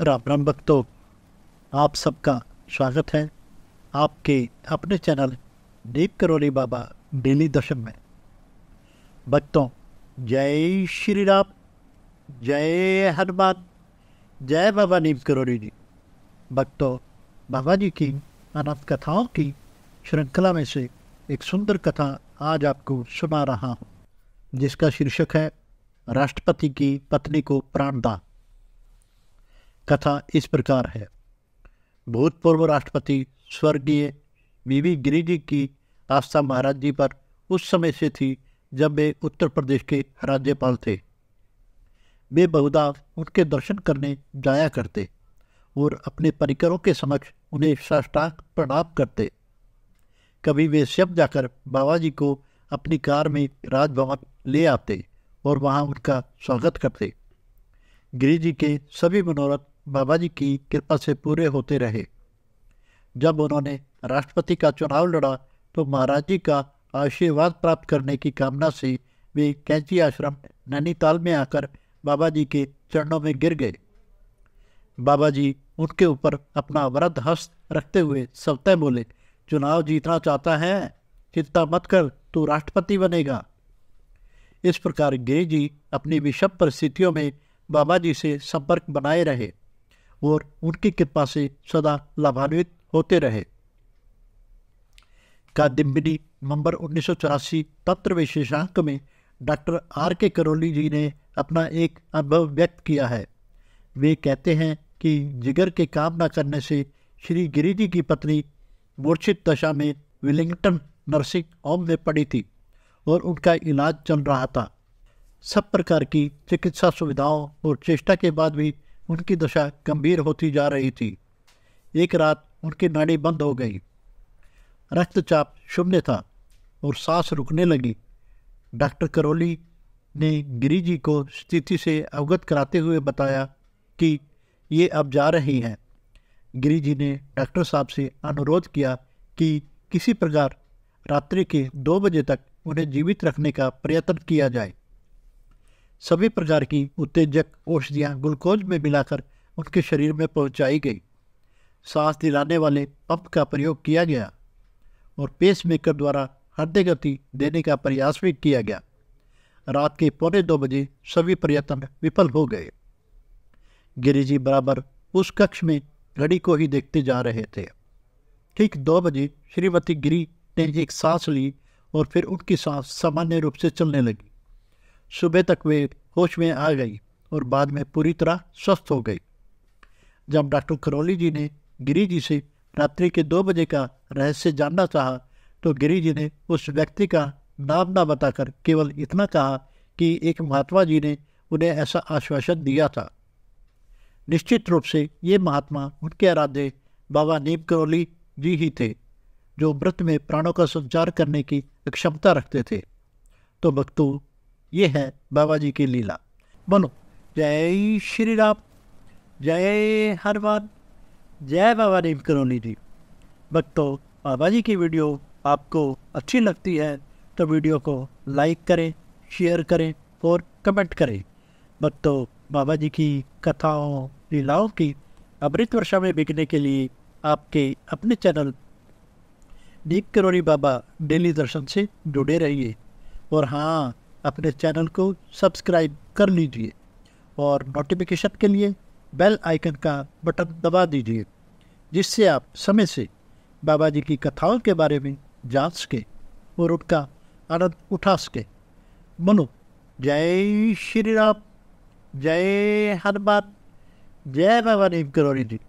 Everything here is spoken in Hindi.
राम राम भक्तों आप सबका स्वागत है आपके अपने चैनल दीप करोली बाबा डेली दशम में भक्तों जय श्री राम जय हनुमान जय बाबा नीम करोली जी भक्तों बाबा जी की अनंत कथाओं की श्रृंखला में से एक सुंदर कथा आज आपको सुना रहा हूँ जिसका शीर्षक है राष्ट्रपति की पत्नी को प्राणदान कथा इस प्रकार है भूतपूर्व राष्ट्रपति स्वर्गीय बी वी गिरिजी की आस्था महाराज जी पर उस समय से थी जब वे उत्तर प्रदेश के राज्यपाल थे वे बहुधा उनके दर्शन करने जाया करते और अपने परिकरों के समक्ष उन्हें साष्टांग प्रणाम करते कभी वे स्वयं जाकर बाबा जी को अपनी कार में राजभवन ले आते और वहाँ उनका स्वागत करते गिरिजी के सभी मनोरथ बाबा जी की कृपा से पूरे होते रहे जब उन्होंने राष्ट्रपति का चुनाव लड़ा तो महाराज जी का आशीर्वाद प्राप्त करने की कामना से वे कैंची आश्रम नैनीताल में आकर बाबा जी के चरणों में गिर गए बाबा जी उनके ऊपर अपना वरद हस्त रखते हुए सवतः बोले चुनाव जीतना चाहता है चिंता मत कर तू राष्ट्रपति बनेगा इस प्रकार गिरिजी जी अपनी विषम परिस्थितियों में बाबा जी से संपर्क बनाए रहे और उनकी कृपा से सदा लाभान्वित होते रहे कादम्बिनी नवंबर उन्नीस सौ चौरासी विशेषांक में डॉक्टर आर के करोली जी ने अपना एक अनुभव व्यक्त किया है वे कहते हैं कि जिगर के काम न करने से श्री गिरिजी की पत्नी मूर्छित दशा में विलिंगटन नर्सिंग होम में पड़ी थी और उनका इलाज चल रहा था सब प्रकार की चिकित्सा सुविधाओं और चेष्टा के बाद भी उनकी दशा गंभीर होती जा रही थी एक रात उनकी नाड़ी बंद हो गई रक्तचाप शून्य था और सांस रुकने लगी डॉक्टर करोली ने गिरी जी को स्थिति से अवगत कराते हुए बताया कि ये अब जा रही हैं गिरी जी ने डॉक्टर साहब से अनुरोध किया कि किसी प्रकार रात्रि के दो बजे तक उन्हें जीवित रखने का प्रयत्न किया जाए सभी प्रकार की उत्तेजक औषधियाँ ग्लूकोज में मिलाकर उनके शरीर में पहुँचाई गई सांस दिलाने वाले पंप का प्रयोग किया गया और पेस मेकर द्वारा हृदय गति देने का प्रयास भी किया गया रात के पौने दो बजे सभी प्रयत्न विफल हो गए गिरिजी बराबर उस कक्ष में घड़ी को ही देखते जा रहे थे ठीक दो बजे श्रीमती गिरी ने एक सांस ली और फिर उनकी सांस सामान्य रूप से चलने लगी सुबह तक वे होश में आ गई और बाद में पूरी तरह स्वस्थ हो गई जब डॉक्टर करौली जी ने गिरी जी से रात्रि के दो बजे का रहस्य जानना चाहा तो गिरी जी ने उस व्यक्ति का नाम ना बताकर केवल इतना कहा कि एक महात्मा जी ने उन्हें ऐसा आश्वासन दिया था निश्चित रूप से ये महात्मा उनके आराध्य बाबा नीम करौली जी ही थे जो मृत में प्राणों का संचार करने की क्षमता रखते थे तो भक्तों ये है बाबा जी की लीला बोलो जय श्री राम जय हनुमान जय बाबा नीम करोली जी भक्तों बाबा जी की वीडियो आपको अच्छी लगती है तो वीडियो को लाइक करें शेयर करें और कमेंट करें भक्तों बाबा जी की कथाओं लीलाओं की अमृत वर्षा में बिकने के लिए आपके अपने चैनल दीप करोली बाबा डेली दर्शन से जुड़े रहिए और हाँ अपने चैनल को सब्सक्राइब कर लीजिए और नोटिफिकेशन के लिए बेल आइकन का बटन दबा दीजिए जिससे आप समय से बाबा जी की कथाओं के बारे में जान सकें और उनका आनंद उठा सकें मनो जय श्री राम जय हनुमान जय बाबा नीम करोरी जी